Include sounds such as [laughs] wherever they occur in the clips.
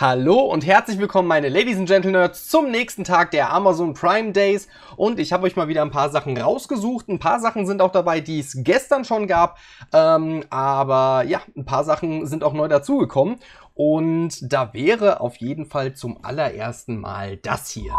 Hallo und herzlich willkommen meine Ladies and Gentlemen zum nächsten Tag der Amazon Prime Days und ich habe euch mal wieder ein paar Sachen rausgesucht. Ein paar Sachen sind auch dabei, die es gestern schon gab, ähm, aber ja, ein paar Sachen sind auch neu dazugekommen und da wäre auf jeden Fall zum allerersten Mal das hier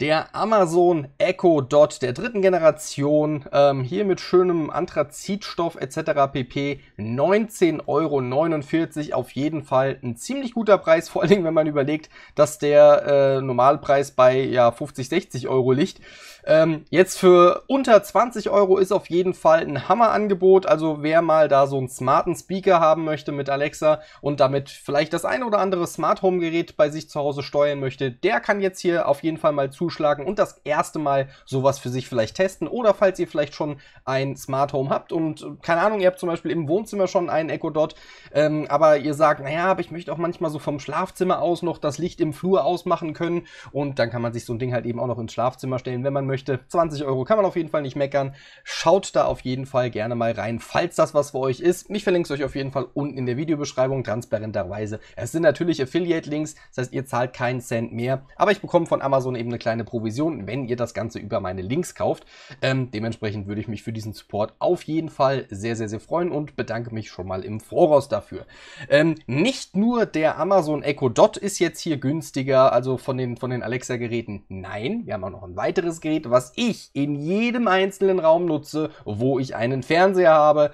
der Amazon Echo Dot der dritten Generation, ähm, hier mit schönem Anthrazitstoff etc. pp. 19,49 Euro auf jeden Fall ein ziemlich guter Preis, [laughs] vor allem wenn man überlegt, dass der äh, Normalpreis bei ja 50, 60 Euro liegt. Ähm, jetzt für unter 20 Euro ist auf jeden Fall ein Hammerangebot. Also wer mal da so einen smarten Speaker haben möchte mit Alexa und damit vielleicht das ein oder andere Smart Home Gerät bei sich zu Hause steuern möchte, der kann jetzt hier auf jeden Fall mal zu zuschlagen und das erste Mal sowas für sich vielleicht testen. Oder falls ihr vielleicht schon ein Smart Home habt und äh, keine Ahnung, ihr habt zum Beispiel im Wohnzimmer schon einen Echo Dot, ähm, aber ihr sagt, naja, aber ich möchte auch manchmal so vom Schlafzimmer aus noch das Licht im Flur ausmachen können. Und dann kann man sich so ein Ding halt eben auch noch ins Schlafzimmer stellen, wenn man möchte. 20 Euro kann man auf jeden Fall nicht meckern. Schaut da auf jeden Fall gerne mal rein, falls das was für euch ist. Ich verlinke es euch auf jeden Fall unten in der Videobeschreibung, transparenterweise. Es sind natürlich Affiliate-Links, das heißt, ihr zahlt keinen Cent mehr. Aber ich bekomme von Amazon eben eine kleine kleine Provision, wenn ihr das Ganze über meine Links kauft. Ähm, dementsprechend würde ich mich für diesen Support auf jeden Fall sehr, sehr, sehr freuen und bedanke mich schon mal im Voraus dafür. Ähm, nicht nur der Amazon Echo Dot ist jetzt hier günstiger, also von den, von den Alexa-Geräten. Nein, wir haben auch noch ein weiteres Gerät, was ich in jedem einzelnen Raum nutze, wo ich einen Fernseher habe.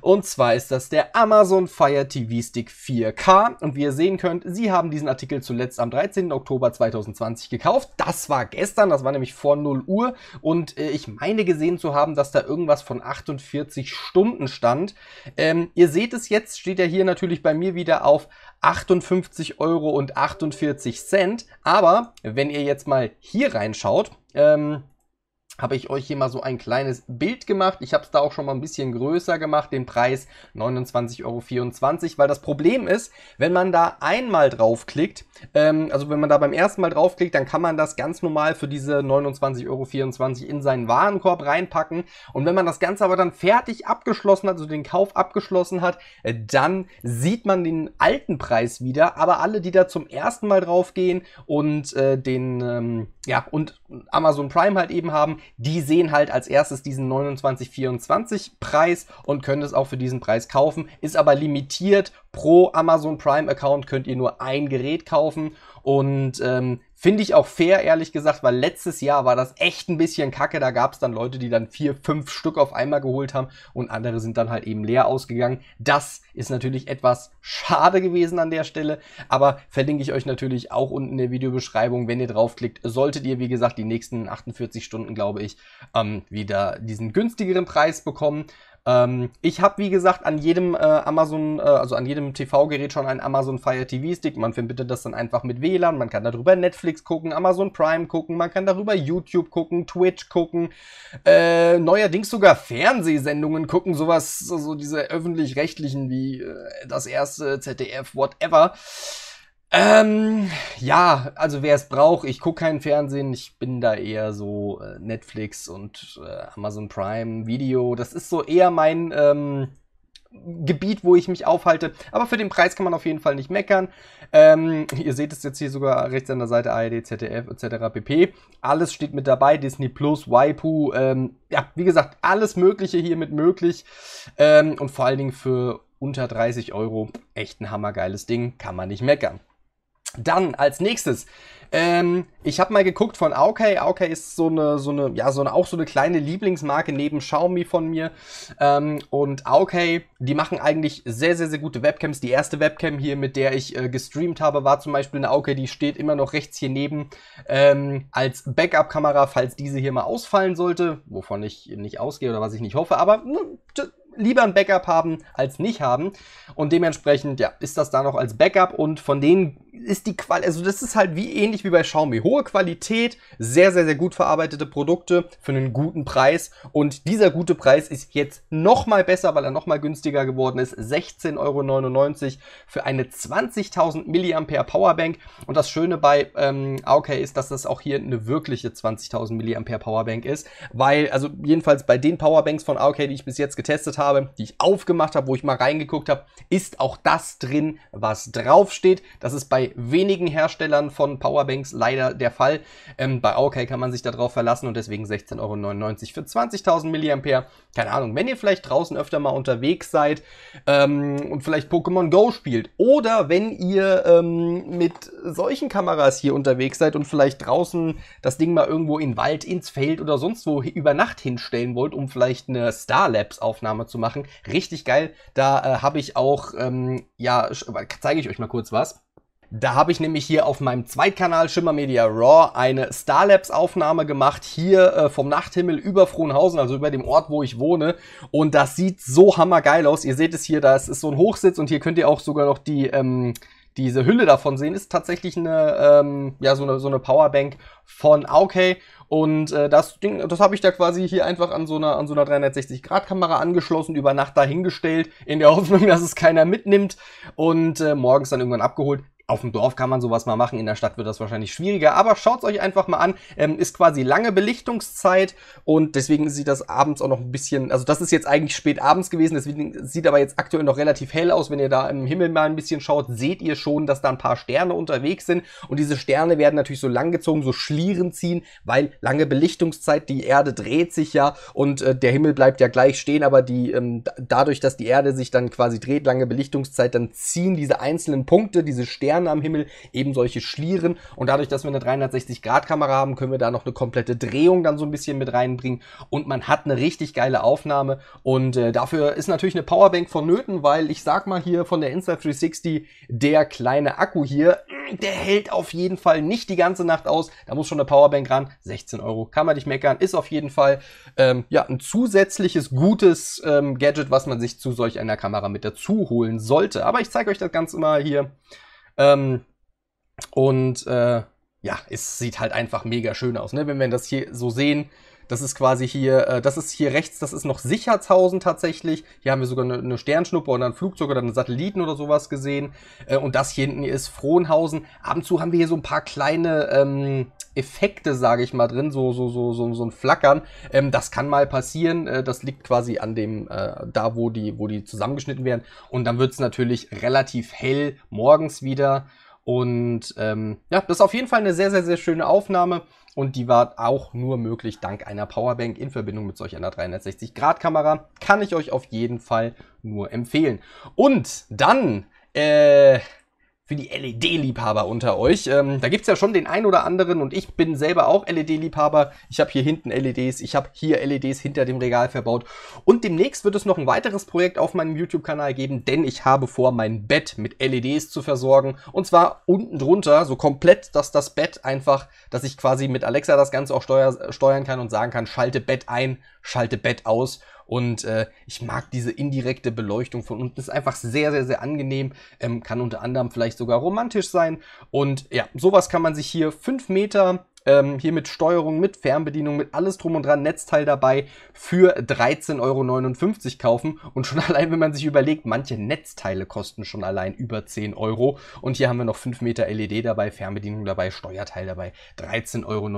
Und zwar ist das der Amazon Fire TV Stick 4K. Und wie ihr sehen könnt, Sie haben diesen Artikel zuletzt am 13. Oktober 2020 gekauft. Das war gestern, das war nämlich vor 0 Uhr. Und äh, ich meine gesehen zu haben, dass da irgendwas von 48 Stunden stand. Ähm, ihr seht es jetzt, steht ja hier natürlich bei mir wieder auf 58 Euro und 48 Cent. Aber wenn ihr jetzt mal hier reinschaut, ähm, habe ich euch hier mal so ein kleines Bild gemacht. Ich habe es da auch schon mal ein bisschen größer gemacht, den Preis 29,24 Euro, weil das Problem ist, wenn man da einmal draufklickt, ähm, also wenn man da beim ersten Mal draufklickt, dann kann man das ganz normal für diese 29,24 Euro in seinen Warenkorb reinpacken. Und wenn man das Ganze aber dann fertig abgeschlossen hat, also den Kauf abgeschlossen hat, äh, dann sieht man den alten Preis wieder. Aber alle, die da zum ersten Mal draufgehen und äh, den, ähm, ja, und Amazon Prime halt eben haben, die sehen halt als erstes diesen 29,24 Preis und können es auch für diesen Preis kaufen. Ist aber limitiert. Pro Amazon Prime Account könnt ihr nur ein Gerät kaufen und ähm, Finde ich auch fair, ehrlich gesagt, weil letztes Jahr war das echt ein bisschen kacke. Da gab es dann Leute, die dann vier, fünf Stück auf einmal geholt haben und andere sind dann halt eben leer ausgegangen. Das ist natürlich etwas schade gewesen an der Stelle, aber verlinke ich euch natürlich auch unten in der Videobeschreibung. Wenn ihr draufklickt, solltet ihr, wie gesagt, die nächsten 48 Stunden, glaube ich, ähm, wieder diesen günstigeren Preis bekommen. Ähm, ich habe, wie gesagt, an jedem äh, Amazon, äh, also an jedem TV-Gerät schon einen Amazon Fire TV-Stick. Man verbindet das dann einfach mit WLAN. Man kann darüber Netflix gucken, Amazon Prime gucken, man kann darüber YouTube gucken, Twitch gucken, äh, neuerdings sogar Fernsehsendungen gucken, sowas, so diese öffentlich-rechtlichen wie äh, das erste ZDF, whatever. Ähm, ja, also wer es braucht, ich gucke keinen Fernsehen, ich bin da eher so äh, Netflix und äh, Amazon Prime Video. Das ist so eher mein ähm, Gebiet, wo ich mich aufhalte. Aber für den Preis kann man auf jeden Fall nicht meckern. Ähm, ihr seht es jetzt hier sogar rechts an der Seite ARD, e ZDF e etc. pp. Alles steht mit dabei, Disney Plus, Waipu. Ähm, ja, wie gesagt, alles Mögliche hiermit möglich. Ähm, und vor allen Dingen für unter 30 Euro echt ein hammergeiles Ding, kann man nicht meckern. Dann als nächstes. Ähm, ich habe mal geguckt von Aokay. Aokay ist so eine, so eine, ja, so eine, auch so eine kleine Lieblingsmarke neben Xiaomi von mir. Ähm, und Aokay, die machen eigentlich sehr, sehr, sehr gute Webcams. Die erste Webcam hier, mit der ich äh, gestreamt habe, war zum Beispiel eine Aokay, die steht immer noch rechts hier neben ähm, als Backup-Kamera, falls diese hier mal ausfallen sollte, wovon ich nicht ausgehe oder was ich nicht hoffe, aber hm, lieber ein Backup haben als nicht haben. Und dementsprechend, ja, ist das da noch als Backup und von denen ist die Qual, also das ist halt wie ähnlich wie bei Xiaomi. Hohe Qualität, sehr, sehr, sehr gut verarbeitete Produkte für einen guten Preis. Und dieser gute Preis ist jetzt nochmal besser, weil er nochmal günstiger geworden ist. 16,99 Euro für eine 20.000 mAh Powerbank. Und das Schöne bei ähm, AOK ist, dass das auch hier eine wirkliche 20.000 mAh Powerbank ist. Weil, also jedenfalls bei den Powerbanks von AOK, die ich bis jetzt getestet habe, die ich aufgemacht habe, wo ich mal reingeguckt habe, ist auch das drin, was draufsteht. Das ist bei bei wenigen Herstellern von Powerbanks leider der Fall. Ähm, bei OK kann man sich darauf verlassen und deswegen 16,99 Euro für 20.000 mAh. Keine Ahnung, wenn ihr vielleicht draußen öfter mal unterwegs seid ähm, und vielleicht Pokémon Go spielt oder wenn ihr ähm, mit solchen Kameras hier unterwegs seid und vielleicht draußen das Ding mal irgendwo in Wald, ins Feld oder sonst wo über Nacht hinstellen wollt, um vielleicht eine starlabs Aufnahme zu machen. Richtig geil. Da äh, habe ich auch, ähm, ja, zeige ich euch mal kurz was. Da habe ich nämlich hier auf meinem Zweitkanal Schimmer Media Raw eine Starlabs Aufnahme gemacht, hier äh, vom Nachthimmel über Frohnhausen, also über dem Ort, wo ich wohne. Und das sieht so hammergeil aus. Ihr seht es hier, da ist so ein Hochsitz und hier könnt ihr auch sogar noch die... Ähm, diese Hülle davon sehen, ist tatsächlich eine, ähm, ja, so eine, so eine Powerbank von Aukey. Und äh, das Ding, das habe ich da quasi hier einfach an so einer, an so einer 360-Grad-Kamera angeschlossen, über Nacht dahingestellt, in der Hoffnung, [laughs] dass es keiner mitnimmt und äh, morgens dann irgendwann abgeholt. Auf dem Dorf kann man sowas mal machen, in der Stadt wird das wahrscheinlich schwieriger, aber schaut es euch einfach mal an. Ähm, ist quasi lange Belichtungszeit und deswegen sieht das abends auch noch ein bisschen, also das ist jetzt eigentlich spät abends gewesen, deswegen sieht aber jetzt aktuell noch relativ hell aus. Wenn ihr da im Himmel mal ein bisschen schaut, seht ihr schon, dass da ein paar Sterne unterwegs sind und diese Sterne werden natürlich so langgezogen, so schlieren ziehen, weil lange Belichtungszeit, die Erde dreht sich ja und äh, der Himmel bleibt ja gleich stehen, aber die, ähm, dadurch, dass die Erde sich dann quasi dreht, lange Belichtungszeit, dann ziehen diese einzelnen Punkte, diese Sterne, Sterne am Himmel, eben solche Schlieren. Und dadurch, dass wir eine 360-Grad-Kamera haben, können wir da noch eine komplette Drehung dann so ein bisschen mit reinbringen. Und man hat eine richtig geile Aufnahme. Und äh, dafür ist natürlich eine Powerbank vonnöten, weil ich sag mal hier von der Insta360, der kleine Akku hier, der hält auf jeden Fall nicht die ganze Nacht aus. Da muss schon eine Powerbank ran. 16 Euro kann man nicht meckern. Ist auf jeden Fall ähm, ja ein zusätzliches gutes ähm, Gadget, was man sich zu solch einer Kamera mit dazu holen sollte. Aber ich zeige euch das Ganze mal hier ähm, und äh, ja, es sieht halt einfach mega schön aus. Ne? Wenn wir das hier so sehen, das ist quasi hier, äh, das ist hier rechts, das ist noch Sichertshausen tatsächlich. Hier haben wir sogar eine, eine Sternschnuppe oder ein Flugzeug oder einen Satelliten oder sowas gesehen. Äh, und das hier hinten ist Frohnhausen. Ab und zu haben wir hier so ein paar kleine, ähm, Effekte, sage ich mal, drin, so, so, so, so, so ein Flackern. Ähm, das kann mal passieren. Äh, das liegt quasi an dem, äh, da wo die, wo die zusammengeschnitten werden. Und dann wird es natürlich relativ hell morgens wieder. Und ähm, ja, das ist auf jeden Fall eine sehr, sehr, sehr schöne Aufnahme. Und die war auch nur möglich dank einer Powerbank in Verbindung mit solch einer 360-Grad-Kamera. Kann ich euch auf jeden Fall nur empfehlen. Und dann, äh, für die LED-Liebhaber unter euch. Ähm, da gibt es ja schon den einen oder anderen und ich bin selber auch LED-Liebhaber. Ich habe hier hinten LEDs, ich habe hier LEDs hinter dem Regal verbaut. Und demnächst wird es noch ein weiteres Projekt auf meinem YouTube-Kanal geben, denn ich habe vor, mein Bett mit LEDs zu versorgen. Und zwar unten drunter, so komplett, dass das Bett einfach, dass ich quasi mit Alexa das Ganze auch steuern kann und sagen kann, schalte Bett ein, schalte Bett aus. Und äh, ich mag diese indirekte Beleuchtung von unten. Ist einfach sehr, sehr, sehr angenehm. Ähm, kann unter anderem vielleicht sogar romantisch sein. Und ja, sowas kann man sich hier fünf Meter ähm, hier mit Steuerung, mit Fernbedienung, mit alles drum und dran, Netzteil dabei für 13,59 Euro kaufen. Und schon [laughs] allein, wenn man sich überlegt, manche Netzteile kosten schon allein über 10 Euro. Und hier haben wir noch 5 Meter LED dabei, Fernbedienung dabei, Steuerteil dabei, 13,59 Euro.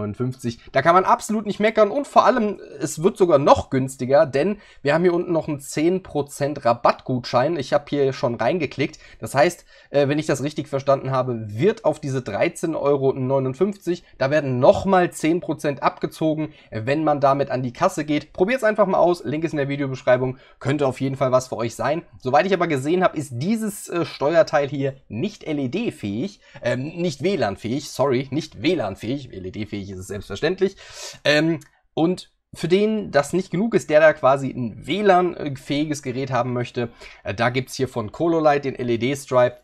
Da kann man absolut nicht meckern und vor allem, es wird sogar noch günstiger, denn wir haben hier unten noch einen 10% Rabattgutschein. Ich habe hier schon reingeklickt. Das heißt, äh, wenn ich das richtig verstanden habe, wird auf diese 13,59 Euro, da werden nochmal 10% abgezogen, wenn man damit an die Kasse geht. Probiert es einfach mal aus, Link ist in der Videobeschreibung, könnte auf jeden Fall was für euch sein. Soweit ich aber gesehen habe, ist dieses äh, Steuerteil hier nicht LED-fähig, ähm, nicht WLAN-fähig, sorry, nicht WLAN-fähig, LED-fähig ist es selbstverständlich. Ähm, und für den das nicht genug ist, der da quasi ein WLAN-fähiges Gerät haben möchte, äh, da gibt es hier von Cololite den LED-Stripe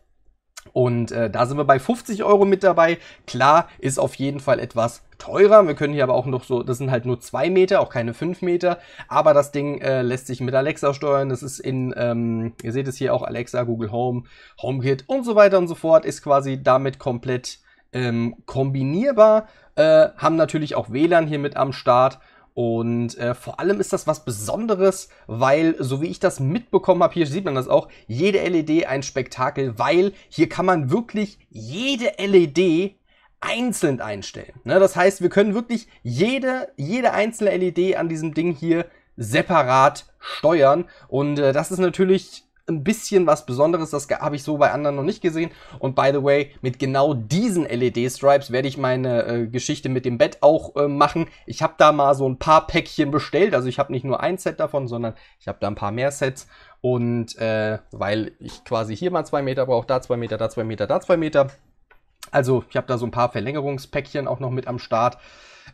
und äh, da sind wir bei 50 Euro mit dabei. Klar, ist auf jeden Fall etwas teurer. Wir können hier aber auch noch so, das sind halt nur zwei Meter, auch keine fünf Meter. Aber das Ding äh, lässt sich mit Alexa steuern. Das ist in, ähm, ihr seht es hier auch, Alexa, Google Home, HomeKit und so weiter und so fort. Ist quasi damit komplett ähm, kombinierbar. Äh, haben natürlich auch WLAN hier mit am Start. Und äh, vor allem ist das was Besonderes, weil, so wie ich das mitbekommen habe, hier sieht man das auch, jede LED ein Spektakel, weil hier kann man wirklich jede LED einzeln einstellen. Ne? Das heißt, wir können wirklich jede, jede einzelne LED an diesem Ding hier separat steuern. Und äh, das ist natürlich ein bisschen was Besonderes. Das habe ich so bei anderen noch nicht gesehen. Und by the way, mit genau diesen LED-Stripes werde ich meine äh, Geschichte mit dem Bett auch äh, machen. Ich habe da mal so ein paar Päckchen bestellt. Also ich habe nicht nur ein Set davon, sondern ich habe da ein paar mehr Sets. Und äh, weil ich quasi hier mal zwei Meter brauche, da zwei Meter, da zwei Meter, da zwei Meter. Also ich habe da so ein paar Verlängerungspäckchen auch noch mit am Start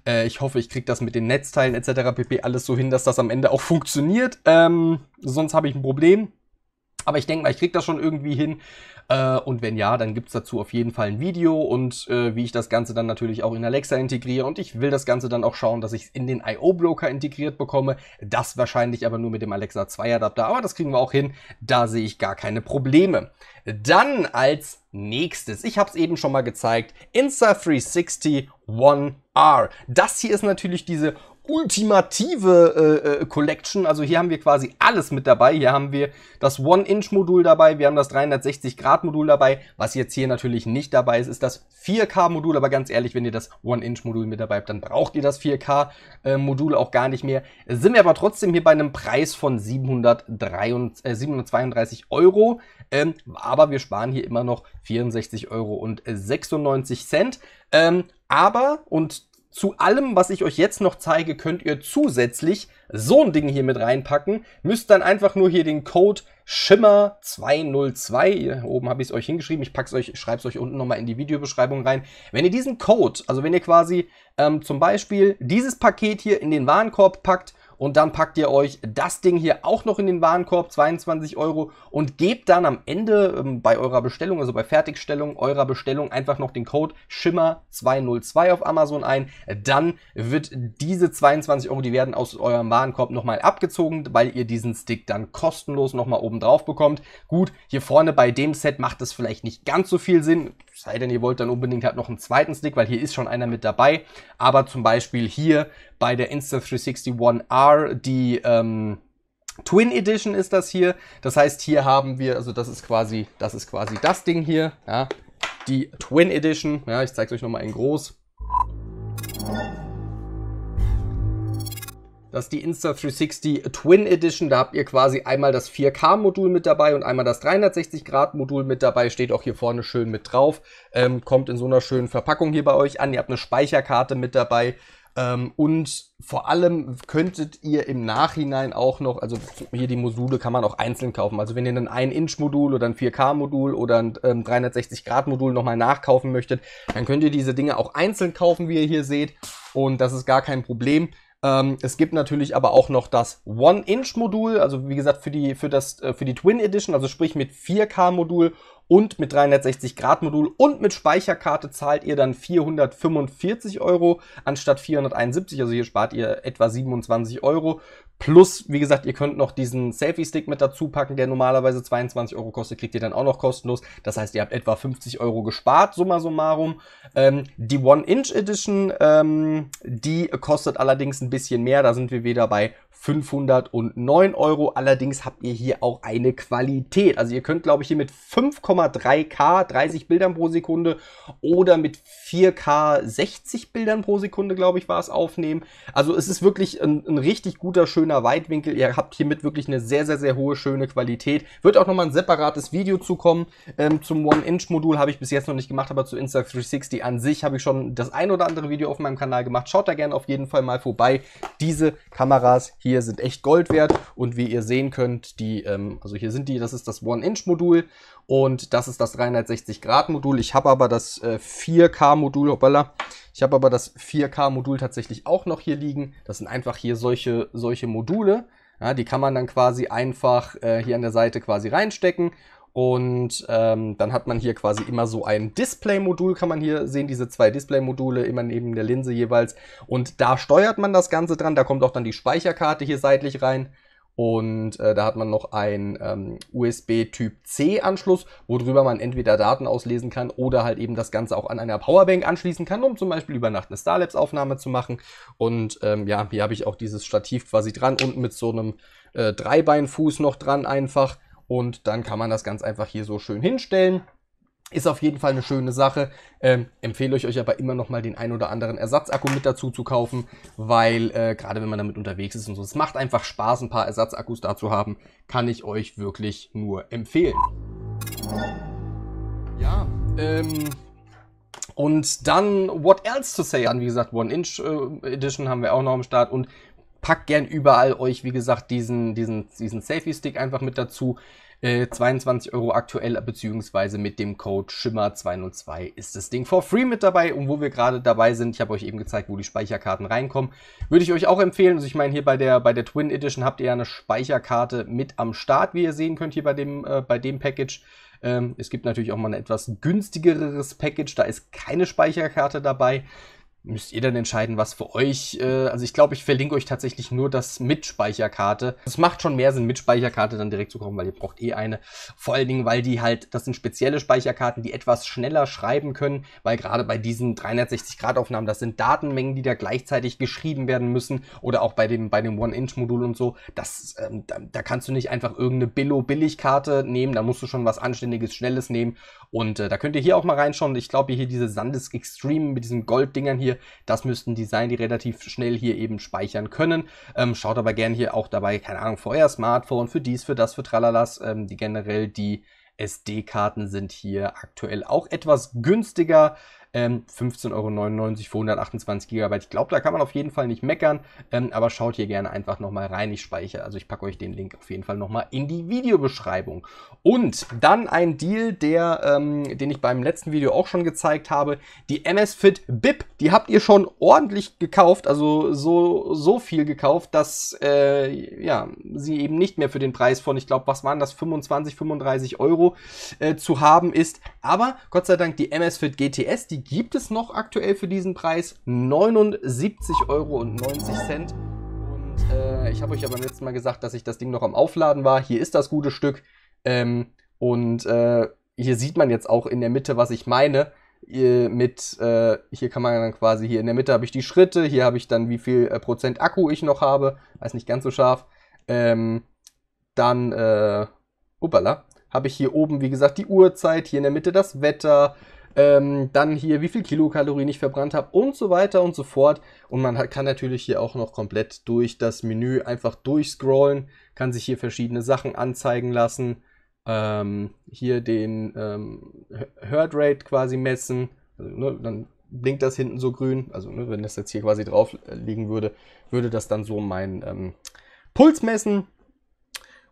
äh, ich hoffe, ich kriege das mit den Netzteilen etc. pp. alles so hin, dass das am Ende auch funktioniert. Ähm, sonst habe ich ein Problem. Aber ich denke mal, ich kriege das schon irgendwie hin. Äh, und wenn ja, dann gibt es dazu auf jeden Fall ein Video und äh, wie ich das Ganze dann natürlich auch in Alexa integriere. Und ich will das Ganze dann auch schauen, dass ich es in den I.O.-Blocker integriert bekomme. Das wahrscheinlich aber nur mit dem Alexa 2 Adapter. Aber das kriegen wir auch hin. Da sehe ich gar keine Probleme. Dann als nächstes, ich habe es eben schon mal gezeigt, Insta360 One R. Das hier ist natürlich diese ultimative äh, äh, Collection. Also hier haben wir quasi alles mit dabei. Hier haben wir das One-Inch-Modul dabei, wir haben das 360-Grad-Modul dabei. Was jetzt hier natürlich nicht dabei ist, ist das 4K-Modul. Aber ganz ehrlich, wenn ihr das One-Inch-Modul mit dabei habt, dann braucht ihr das 4K-Modul auch gar nicht mehr. Sind wir aber trotzdem hier bei einem Preis von 733, äh, 732 Euro. Ähm, aber wir sparen hier immer noch 64,96 Euro. Ähm, aber, und zu allem, was ich euch jetzt noch zeige, könnt ihr zusätzlich so ein Ding hier mit reinpacken. Müsst dann einfach nur hier den Code shimmer 202 hier oben habe ich es euch hingeschrieben, ich pack's euch, schreibe es euch unten nochmal in die Videobeschreibung rein. Wenn ihr diesen Code, also wenn ihr quasi ähm, zum Beispiel dieses Paket hier in den Warenkorb packt und dann packt ihr euch das Ding hier auch noch in den Warenkorb, 22 Euro, und gebt dann am Ende ähm, bei eurer Bestellung, also bei Fertigstellung eurer Bestellung, einfach noch den Code shimmer 202 auf Amazon ein. Dann wird diese 22 Euro, die werden aus eurem Warenkorb nochmal abgezogen, weil ihr diesen Stick dann kostenlos nochmal oben drauf bekommt. Gut, hier vorne bei dem Set macht es vielleicht nicht ganz so viel Sinn, sei denn ihr wollt dann unbedingt halt noch einen zweiten Stick, weil hier ist schon einer mit dabei. Aber zum Beispiel hier bei der Insta361 R R, die ähm, Twin Edition ist das hier. Das heißt, hier haben wir, also das ist quasi, das ist quasi das Ding hier, ja, die Twin Edition. Ja, ich zeige es euch nochmal in groß. Das ist die Insta360 Twin Edition. Da habt ihr quasi einmal das 4K-Modul mit dabei und einmal das 360-Grad-Modul mit dabei. Steht auch hier vorne schön mit drauf. Ähm, kommt in so einer schönen Verpackung hier bei euch an. Ihr habt eine Speicherkarte mit dabei. Ähm, und vor allem könntet ihr im Nachhinein auch noch, also hier die Module kann man auch einzeln kaufen. Also wenn ihr ein 1-Inch-Modul oder ein 4K-Modul oder ein ähm, 360-Grad-Modul nochmal nachkaufen möchtet, dann könnt ihr diese Dinge auch einzeln kaufen, wie ihr hier seht. Und das ist gar kein Problem. Ähm, es gibt natürlich aber auch noch das One-Inch-Modul, also wie gesagt für die, für, das, äh, für die Twin Edition, also sprich mit 4K-Modul und mit 360-Grad-Modul und mit Speicherkarte zahlt ihr dann 445 Euro anstatt 471. Also hier spart ihr etwa 27 Euro. Plus, wie gesagt, ihr könnt noch diesen Selfie-Stick mit dazu packen, der normalerweise 22 Euro kostet, kriegt ihr dann auch noch kostenlos. Das heißt, ihr habt etwa 50 Euro gespart, summa summarum. Ähm, die One-Inch Edition, ähm, die kostet allerdings ein bisschen mehr. Da sind wir wieder bei 509 Euro. Allerdings habt ihr hier auch eine Qualität. Also ihr könnt, glaube ich, hier mit 5,3K 30 Bildern pro Sekunde oder mit 4K 60 Bildern pro Sekunde, glaube ich, war es aufnehmen. Also es ist wirklich ein, ein, richtig guter, schöner Weitwinkel. Ihr habt hiermit wirklich eine sehr, sehr, sehr hohe, schöne Qualität. Wird auch nochmal ein separates Video zukommen. Ähm, zum One-Inch-Modul habe ich bis jetzt noch nicht gemacht, aber zu Insta360 an sich habe ich schon das ein oder andere Video auf meinem Kanal gemacht. Schaut da gerne auf jeden Fall mal vorbei. Diese Kameras hier hier sind echt Gold wert und wie ihr sehen könnt, die, ähm, also hier sind die, das ist das One-Inch-Modul und das ist das 360-Grad-Modul. Ich habe aber das äh, 4K-Modul, hoppala, ich habe aber das 4K-Modul tatsächlich auch noch hier liegen. Das sind einfach hier solche, solche Module. Ja, die kann man dann quasi einfach äh, hier an der Seite quasi reinstecken und ähm, dann hat man hier quasi immer so ein Display-Modul, kann man hier sehen, diese zwei Display-Module immer neben der Linse jeweils. Und da steuert man das Ganze dran, da kommt auch dann die Speicherkarte hier seitlich rein. Und äh, da hat man noch einen ähm, USB-Typ-C-Anschluss, worüber man entweder Daten auslesen kann oder halt eben das Ganze auch an einer Powerbank anschließen kann, um zum Beispiel über Nacht eine Starlabs-Aufnahme zu machen. Und ähm, ja, hier habe ich auch dieses Stativ quasi dran unten mit so einem äh, Dreibeinfuß noch dran einfach und dann kann man das ganz einfach hier so schön hinstellen. Ist auf jeden Fall eine schöne Sache. Ähm, empfehle ich euch aber immer noch mal den ein oder anderen Ersatzakku mit dazu zu kaufen, weil äh, gerade wenn man damit unterwegs ist und so, es macht einfach Spaß, ein paar Ersatzakkus da zu haben, kann ich euch wirklich nur empfehlen. Ja, ähm, und dann What Else to Say an, wie gesagt, One Inch äh, Edition haben wir auch noch am Start und Packt gern überall euch, wie gesagt, diesen, diesen, diesen Safety-Stick einfach mit dazu. Äh, 22 Euro aktuell, beziehungsweise mit dem Code Schimmer202 ist das Ding for free mit dabei. Und wo wir gerade dabei sind, ich habe euch eben gezeigt, wo die Speicherkarten reinkommen, würde ich euch auch empfehlen. Also ich meine, hier bei der, bei der Twin Edition habt ihr ja eine Speicherkarte mit am Start, wie ihr sehen könnt hier bei dem, äh, bei dem Package. Ähm, es gibt natürlich auch mal ein etwas günstigeres Package, da ist keine Speicherkarte dabei müsst ihr dann entscheiden, was für euch. Äh, also ich glaube, ich verlinke euch tatsächlich nur das mit Speicherkarte. Es macht schon mehr Sinn, mit Speicherkarte dann direkt zu kaufen, weil ihr braucht eh eine. Vor allen Dingen, weil die halt, das sind spezielle Speicherkarten, die etwas schneller schreiben können, weil gerade bei diesen 360-Grad-Aufnahmen, das sind Datenmengen, die da gleichzeitig geschrieben werden müssen. Oder auch bei dem, bei dem One-Inch-Modul und so. Das, ähm, da, da, kannst du nicht einfach irgendeine Billo-Billig-Karte nehmen, da musst du schon was Anständiges, Schnelles nehmen. Und äh, da könnt ihr hier auch mal reinschauen. Ich glaube, hier diese Sandes Extreme mit diesen Golddingern hier, das müssten die sein, die relativ schnell hier eben speichern können. Ähm, schaut aber gerne hier auch dabei, keine Ahnung, für euer Smartphone, für dies, für das, für tralalas, ähm, die generell die SD-Karten sind hier aktuell auch etwas günstiger. Ähm, 15,99 Euro für 128 GB. Ich glaube, da kann man auf jeden Fall nicht meckern, ähm, aber schaut hier gerne einfach nochmal rein. Ich speichere, also ich packe euch den Link auf jeden Fall nochmal in die Videobeschreibung. Und dann ein Deal, der, ähm, den ich beim letzten Video auch schon gezeigt habe. Die MS Fit Bip, die habt ihr schon ordentlich gekauft, also so, so viel gekauft, dass äh, ja, sie eben nicht mehr für den Preis von, ich glaube, was waren das, 25, 35 Euro äh, zu haben ist. Aber Gott sei Dank, die MS Fit GTS, die gibt es noch aktuell für diesen Preis 79,90 Euro. Und äh, ich habe euch aber letztes Mal gesagt, dass ich das Ding noch am Aufladen war. Hier ist das gute Stück. Ähm, und äh, hier sieht man jetzt auch in der Mitte, was ich meine. Hier äh, mit, äh, hier kann man dann quasi, hier in der Mitte habe ich die Schritte, hier habe ich dann, wie viel äh, Prozent Akku ich noch habe. Weiß nicht ganz so scharf. Ähm, dann, äh, upala, habe ich hier oben, wie gesagt, die Uhrzeit, hier in der Mitte das Wetter, ähm, dann hier, wie viel Kilokalorien ich verbrannt habe und so weiter und so fort. Und man hat, kann natürlich hier auch noch komplett durch das Menü einfach durchscrollen, kann sich hier verschiedene Sachen anzeigen lassen, ähm, hier den ähm, Heart Rate quasi messen, also, ne, dann blinkt das hinten so grün, also ne, wenn das jetzt hier quasi drauf äh, liegen würde, würde das dann so mein ähm, Puls messen.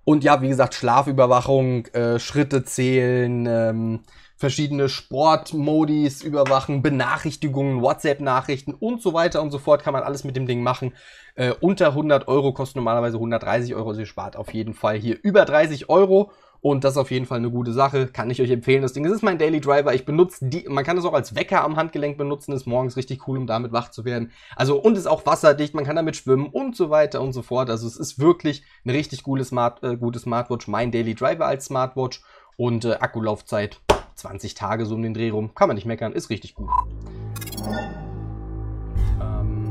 Und ja, wie gesagt, Schlafüberwachung, äh, Schritte zählen, ähm, verschiedene Sportmodis überwachen, Benachrichtigungen, WhatsApp-Nachrichten und so weiter und so fort kann man alles mit dem Ding machen. Äh, unter 100 Euro kostet normalerweise 130 Euro, Sie also spart auf jeden Fall hier über 30 Euro und das ist auf jeden Fall eine gute Sache. Kann ich euch empfehlen, das Ding. Es ist mein Daily Driver, ich benutze die, man kann es auch als Wecker am Handgelenk benutzen, ist morgens richtig cool, um damit wach zu werden. Also und ist auch wasserdicht, man kann damit schwimmen und so weiter und so fort. Also es ist wirklich eine richtig coole, Smart, äh, gute Smartwatch, mein Daily Driver als Smartwatch und äh, Akkulaufzeit 20 Tage so um den Dreh rum. Kann man nicht meckern, ist richtig gut. Ähm,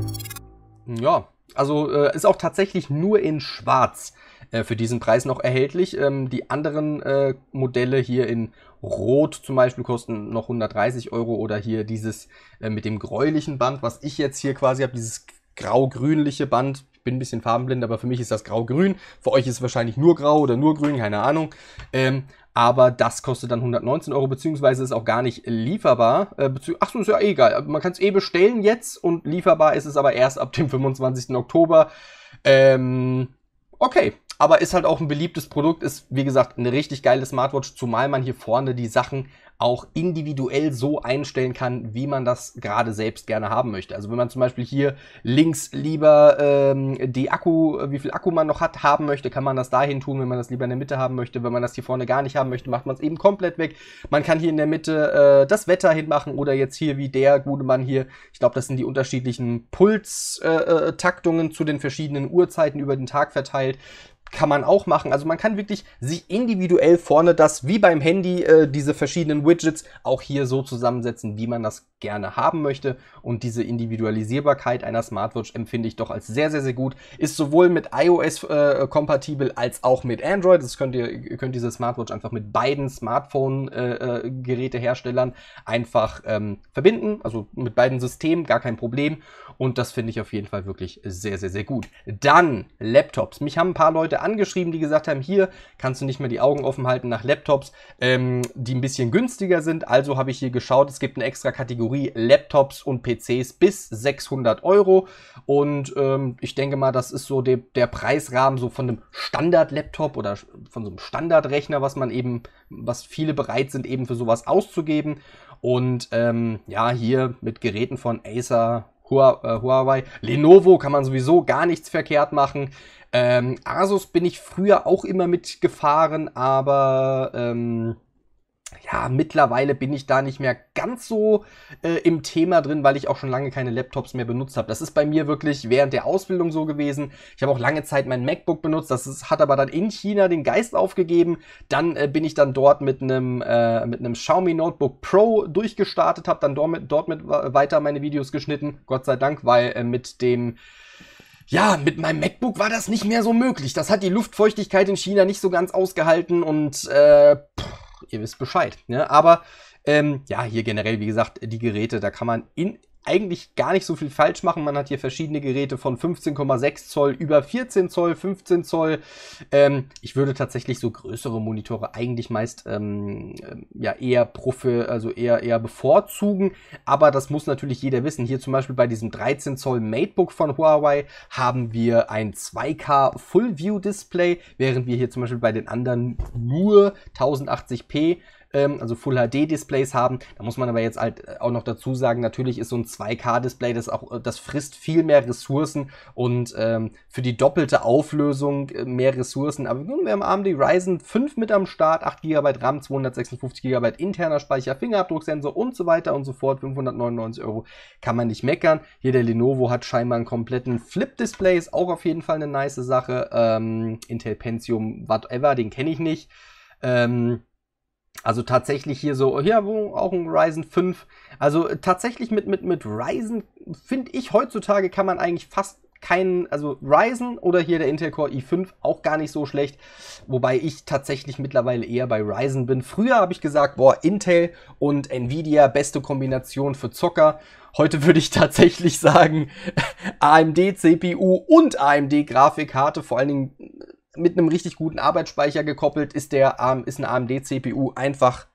ja, also äh, ist auch tatsächlich nur in Schwarz äh, für diesen Preis noch erhältlich. Ähm, die anderen äh, Modelle hier in Rot zum Beispiel kosten noch 130 Euro oder hier dieses äh, mit dem gräulichen Band, was ich jetzt hier quasi habe, dieses grau-grünliche Band. Ich bin ein bisschen farbenblind, aber für mich ist das grau-grün. Für euch ist es wahrscheinlich nur grau oder nur grün, keine Ahnung. Ähm, aber das kostet dann 119 Euro, beziehungsweise ist auch gar nicht lieferbar. Äh, Achso, ist ja eh egal. Also man kann es eh bestellen jetzt und lieferbar ist es aber erst ab dem 25. Oktober. Ähm, okay, aber ist halt auch ein beliebtes Produkt, ist wie gesagt eine richtig geile Smartwatch, zumal man hier vorne die Sachen auch individuell so einstellen kann, wie man das gerade selbst gerne haben möchte. Also wenn man zum Beispiel hier links lieber ähm, die Akku, wie viel Akku man noch hat, haben möchte, kann man das dahin tun. Wenn man das lieber in der Mitte haben möchte, wenn man das hier vorne gar nicht haben möchte, macht man es eben komplett weg. Man kann hier in der Mitte äh, das Wetter hinmachen oder jetzt hier wie der gute Mann hier. Ich glaube, das sind die unterschiedlichen Pulstaktungen äh, äh zu den verschiedenen Uhrzeiten über den Tag verteilt kann man auch machen. Also man kann wirklich sich individuell vorne das, wie beim Handy, äh, diese verschiedenen Widgets auch hier so zusammensetzen, wie man das gerne haben möchte. Und diese Individualisierbarkeit einer Smartwatch empfinde ich doch als sehr, sehr, sehr gut. Ist sowohl mit iOS äh, kompatibel als auch mit Android. Das könnt ihr, ihr könnt diese Smartwatch einfach mit beiden Smartphone-Geräteherstellern äh, äh einfach ähm, verbinden. Also mit beiden Systemen, gar kein Problem. Und das finde ich auf jeden Fall wirklich sehr, sehr, sehr gut. Dann Laptops. Mich haben ein paar Leute angeschrieben, die gesagt haben, hier kannst du nicht mehr die Augen offen halten nach Laptops, ähm, die ein bisschen günstiger sind. Also habe ich hier geschaut, es gibt eine extra Kategorie Laptops und PCs bis 600 Euro. Und ähm, ich denke mal, das ist so de der Preisrahmen so von einem Standard-Laptop oder von so einem Standardrechner, was man eben, was viele bereit sind, eben für sowas auszugeben. Und ähm, ja, hier mit Geräten von Acer, äh, Huawei. Lenovo kann man sowieso gar nichts verkehrt machen. Ähm, Asus bin ich früher auch immer mitgefahren, aber ähm, ja, mittlerweile bin ich da nicht mehr ganz so äh, im Thema drin, weil ich auch schon lange keine Laptops mehr benutzt habe. Das ist bei mir wirklich während der Ausbildung so gewesen. Ich habe auch lange Zeit mein MacBook benutzt, das ist, hat aber dann in China den Geist aufgegeben. Dann äh, bin ich dann dort mit einem äh, mit einem Xiaomi Notebook Pro durchgestartet, habe dann dort mit, dort mit weiter meine Videos geschnitten. Gott sei Dank, weil äh, mit dem ja, mit meinem MacBook war das nicht mehr so möglich. Das hat die Luftfeuchtigkeit in China nicht so ganz ausgehalten und äh, pff, ihr wisst Bescheid. Ne? Aber ähm, ja, hier generell, wie gesagt, die Geräte, da kann man in eigentlich gar nicht so viel falsch machen. Man hat hier verschiedene Geräte von 15,6 Zoll über 14 Zoll, 15 Zoll. Ähm, ich würde tatsächlich so größere Monitore eigentlich meist ähm, ähm ja eher profi, also eher eher bevorzugen. Aber das muss natürlich jeder wissen. Hier zum Beispiel bei diesem 13 Zoll MateBook von Huawei haben wir ein 2K Full View Display, während wir hier zum Beispiel bei den anderen nur 1080p ähm, also Full HD Displays haben. Da muss man aber jetzt halt äh, auch noch dazu sagen, natürlich ist so ein 2K Display, das auch, äh, das frisst viel mehr Ressourcen und ähm, für die doppelte Auflösung äh, mehr Ressourcen. Aber wir haben AMD Ryzen 5 mit am Start, 8 GB RAM, 256 GB interner Speicher, Fingerabdrucksensor und so weiter und so fort. 599 Euro kann man nicht meckern. Hier der Lenovo hat scheinbar einen kompletten Flip-Display, ist auch auf jeden Fall eine nice Sache. Ähm, Intel Pentium, whatever, den kenne ich nicht. Ähm, also tatsächlich hier so, ja, auch ein Ryzen 5. Also tatsächlich mit, mit, mit Ryzen finde ich heutzutage kann man eigentlich fast keinen, also Ryzen oder hier der Intel Core i5 auch gar nicht so schlecht. Wobei ich tatsächlich mittlerweile eher bei Ryzen bin. Früher habe ich gesagt, boah, Intel und Nvidia, beste Kombination für Zocker. Heute würde ich [laughs] tatsächlich sagen, AMD [laughs] CPU und AMD Grafikkarte, vor allen Dingen mit einem richtig guten Arbeitsspeicher gekoppelt ist der ähm, ist eine AMD CPU einfach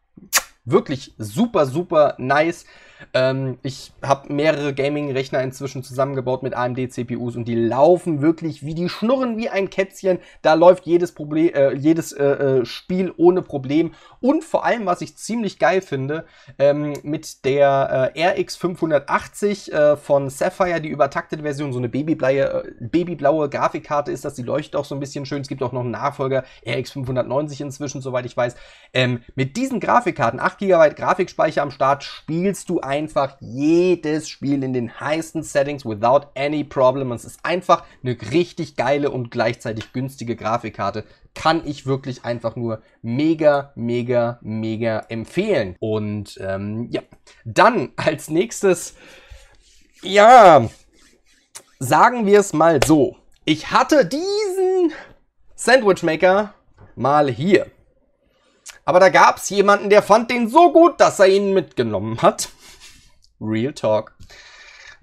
wirklich super super nice. Ähm, ich habe mehrere Gaming-Rechner inzwischen zusammengebaut mit AMD-CPUs und die laufen wirklich wie die schnurren wie ein Kätzchen. Da läuft jedes Problem, äh, jedes äh, äh, Spiel ohne Problem und vor allem, was ich ziemlich geil finde, ähm, mit der äh, RX 580 äh, von Sapphire, die übertaktete Version, so eine babyblaue, äh, babyblaue Grafikkarte ist das, die leuchtet auch so ein bisschen schön. Es gibt auch noch einen Nachfolger, RX 590 inzwischen, soweit ich weiß. Ähm, mit diesen Grafikkarten, 8 GB Grafikspeicher am Start, spielst du einfach jedes Spiel in den heißen Settings without any problem. Und es ist einfach eine richtig geile und gleichzeitig günstige Grafikkarte kann ich wirklich einfach nur mega, mega, mega empfehlen. Und ähm, ja, dann als nächstes, ja, sagen wir es mal so. Ich hatte diesen Sandwich Maker mal hier. Aber da gab es jemanden, der fand den so gut, dass er ihn mitgenommen hat. Real Talk.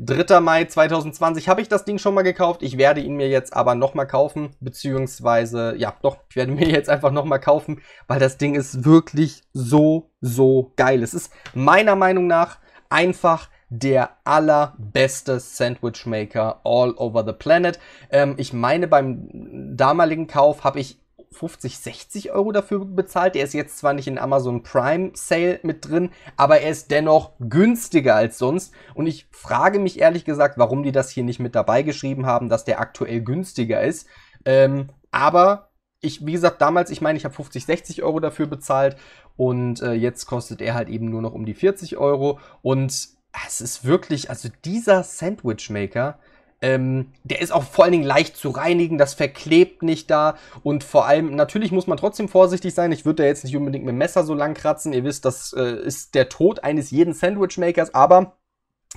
3. Mai 2020 habe ich das Ding schon mal gekauft. Ich werde ihn mir jetzt aber nochmal kaufen, beziehungsweise, ja, doch, ich werde mir jetzt einfach nochmal kaufen, weil das Ding ist wirklich so, so geil. Es ist meiner Meinung nach einfach der allerbeste Sandwich Maker all over the planet. Ähm, ich meine, beim damaligen Kauf habe ich 50, 60 Euro dafür bezahlt. Der ist jetzt zwar nicht in Amazon Prime Sale mit drin, aber er ist dennoch günstiger als sonst. Und ich frage mich ehrlich gesagt, warum die das hier nicht mit dabei geschrieben haben, dass der aktuell günstiger ist. Ähm, aber ich, wie gesagt, damals, ich meine, ich habe 50, 60 Euro dafür bezahlt und äh, jetzt kostet er halt eben nur noch um die 40 Euro. Und es ist wirklich, also dieser Sandwich Maker, ähm, der ist auch vor allen Dingen leicht zu reinigen, das verklebt nicht da und vor allem, natürlich muss man trotzdem vorsichtig sein. Ich würde da jetzt nicht unbedingt mit dem Messer so lang kratzen. Ihr wisst, das äh, ist der Tod eines jeden Sandwichmakers, aber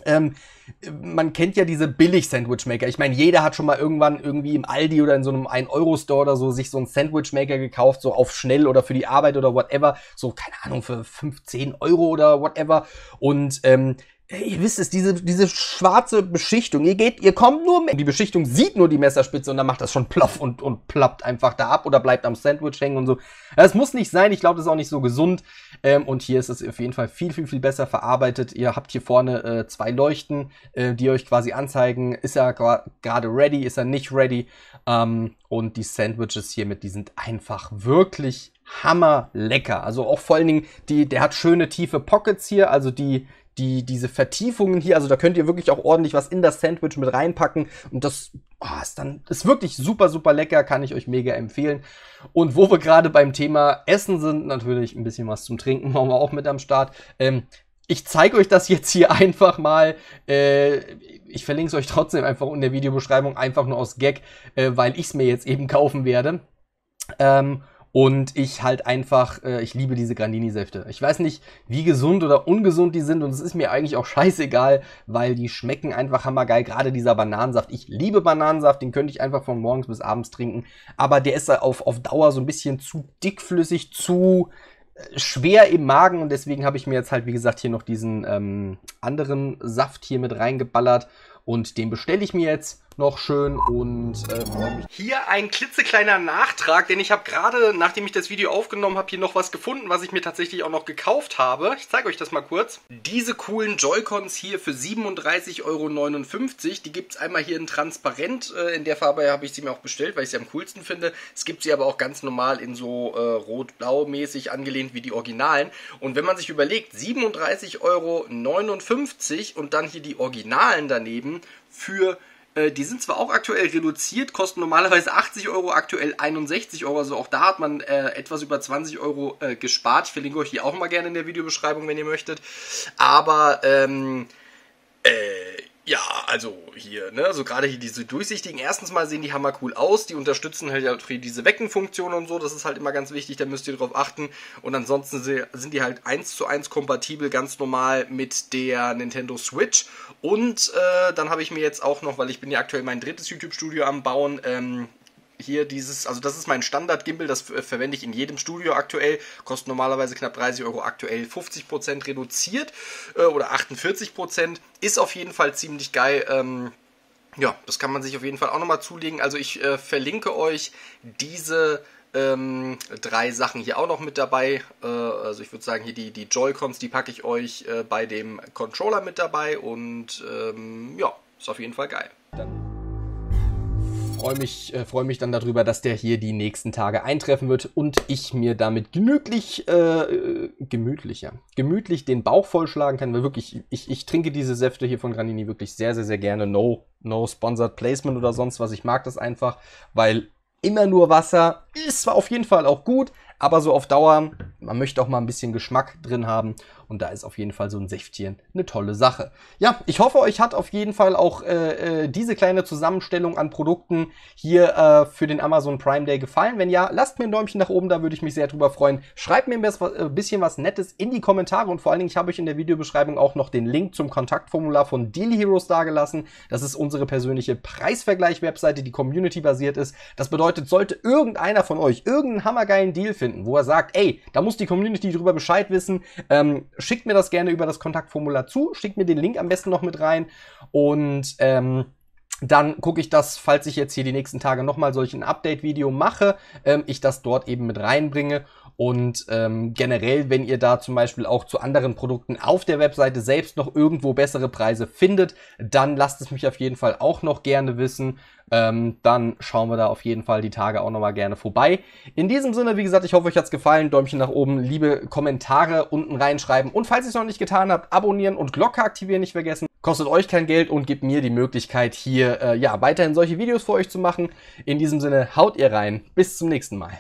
ähm, man kennt ja diese Billig-Sandwich-Maker. Ich meine, jeder hat schon mal irgendwann irgendwie im Aldi oder in so einem 1-Euro-Store oder so sich so einen Sandwich-Maker gekauft, so auf schnell oder für die Arbeit oder whatever. So, keine Ahnung, für 15 Euro oder whatever. Und ähm, ihr wisst es, diese, diese schwarze Beschichtung. Ihr geht, ihr kommt nur, die Beschichtung sieht nur die Messerspitze und dann macht das schon ploff und, und ploppt einfach da ab oder bleibt am Sandwich hängen und so. Das muss nicht sein. Ich glaube, das ist auch nicht so gesund. Ähm, und hier ist es auf jeden Fall viel, viel, viel besser verarbeitet. Ihr habt hier vorne äh, zwei Leuchten, äh, die euch quasi anzeigen, ist er gerade ready, ist er nicht ready. Ähm, und die Sandwiches hiermit, die sind einfach wirklich hammerlecker. Also auch vor allen Dingen, die, der hat schöne tiefe Pockets hier, also die, die, diese Vertiefungen hier, also da könnt ihr wirklich auch ordentlich was in das Sandwich mit reinpacken und das oh, ist dann, ist wirklich super, super lecker, kann ich euch mega empfehlen. Und wo wir gerade beim Thema Essen sind, natürlich ein bisschen was zum Trinken machen [laughs] wir auch mit am Start. Ähm, ich zeige euch das jetzt hier [laughs] einfach mal. Äh, ich verlinke es euch trotzdem einfach in der Videobeschreibung, einfach nur aus Gag, äh, weil ich es mir jetzt eben kaufen werde. Ähm, und ich halt einfach, äh, ich liebe diese Grandini-Säfte. Ich weiß nicht, wie gesund oder ungesund die sind und es ist mir eigentlich auch [laughs] scheißegal, weil die schmecken einfach hammergeil. Gerade dieser Bananensaft. Ich liebe Bananensaft, den könnte ich einfach von morgens bis abends trinken. Aber der ist auf, auf Dauer so ein bisschen zu dickflüssig, zu äh, schwer im Magen und deswegen habe ich mir jetzt halt, wie gesagt, hier noch diesen ähm, anderen Saft hier mit reingeballert und den bestelle ich mir jetzt noch schön und äh, freue mich. Hier ein klitzekleiner Nachtrag, denn ich habe gerade, nachdem ich das Video aufgenommen habe, hier noch was gefunden, was ich mir tatsächlich auch noch gekauft habe. Ich zeige euch das mal kurz. Diese coolen Joy-Cons hier für 37,59 Euro, die gibt es einmal hier in transparent. Äh, in der Farbe habe ich sie mir auch bestellt, weil ich sie am coolsten finde. Es gibt sie aber auch ganz normal in so äh, rot-blau mäßig angelehnt wie die Originalen. Und wenn man sich überlegt, 37,59 Euro und dann hier die Originalen daneben für äh, die sind zwar auch aktuell reduziert, kosten normalerweise 80 Euro, aktuell 61 Euro. Also auch da hat man äh, etwas über 20 Euro äh, gespart. Ich verlinke euch die auch mal gerne in der Videobeschreibung, wenn ihr möchtet. Aber ähm, äh, ja, also hier, ne, also gerade hier diese durchsichtigen. Erstens mal sehen die Hammer cool aus, die unterstützen halt, halt für diese Weckenfunktion und so, das ist halt immer ganz wichtig, da müsst ihr drauf achten. Und ansonsten sind die halt eins zu eins kompatibel, ganz normal mit der Nintendo Switch. Und äh, dann habe ich mir jetzt auch noch, weil ich bin ja aktuell mein drittes YouTube-Studio am Bauen, ähm, hier dieses, also das ist mein Standard-Gimbal, das verwende ich in jedem Studio aktuell, kostet normalerweise knapp 30 Euro, aktuell 50% reduziert äh, oder 48%, ist auf jeden Fall ziemlich geil. Ähm, ja, das kann man sich auf jeden Fall auch nochmal zulegen. Also ich äh, verlinke euch diese ähm, drei Sachen hier auch noch mit dabei. Äh, also ich würde sagen, hier die, die Joy-Cons, die packe ich euch äh, bei dem Controller mit dabei und ähm, ja, ist auf jeden Fall geil. Dann freue mich, äh, freu mich dann darüber, dass der hier die nächsten Tage eintreffen wird und ich mir damit äh, äh, gemütlich, äh, gemütlicher, gemütlich den Bauch vollschlagen kann, weil wirklich, ich, ich trinke diese Säfte hier von Granini wirklich sehr, sehr, sehr gerne. No, no sponsored placement oder sonst was. Ich mag das einfach, weil immer nur Wasser ist zwar auf jeden Fall auch gut, aber so auf Dauer, man möchte auch mal ein bisschen Geschmack drin haben und da ist auf jeden Fall so ein Säftchen eine tolle Sache. Ja, ich hoffe, euch hat auf jeden Fall auch äh, äh, diese kleine Zusammenstellung an Produkten hier äh, für den Amazon Prime Day gefallen. Wenn ja, lasst mir ein Däumchen nach oben, da würde ich mich sehr drüber freuen. Schreibt mir ein äh, bisschen was Nettes in die Kommentare und vor allen Dingen, ich habe euch in der Videobeschreibung auch noch den Link zum Kontaktformular von Deal Heroes dargelassen. Das ist unsere persönliche Preisvergleich-Webseite, die Community-basiert ist. Das bedeutet, sollte irgendeiner von euch irgendeinen hammergeilen Deal finden, wo er sagt, ey, da muss die Community drüber Bescheid wissen, ähm, schickt mir das gerne über das Kontaktformular zu, schickt mir den Link am besten noch mit rein und ähm, dann gucke ich das, falls ich jetzt hier die nächsten Tage nochmal solch ein Update-Video mache, ähm, ich das dort eben mit reinbringe und ähm, generell, wenn ihr da zum Beispiel auch zu anderen Produkten auf der Webseite selbst noch irgendwo bessere Preise findet, dann lasst es mich auf jeden Fall auch noch gerne wissen. Ähm, dann schauen wir da auf jeden Fall die Tage auch nochmal gerne vorbei. In diesem Sinne, wie gesagt, ich hoffe, euch hat's gefallen. Däumchen nach oben, liebe Kommentare unten reinschreiben. Und falls ihr es noch nicht getan habt, abonnieren und Glocke aktivieren nicht vergessen. Kostet euch kein Geld und gibt mir die Möglichkeit, hier äh, ja weiterhin solche Videos für euch zu machen. In diesem Sinne, haut ihr rein. Bis zum nächsten Mal.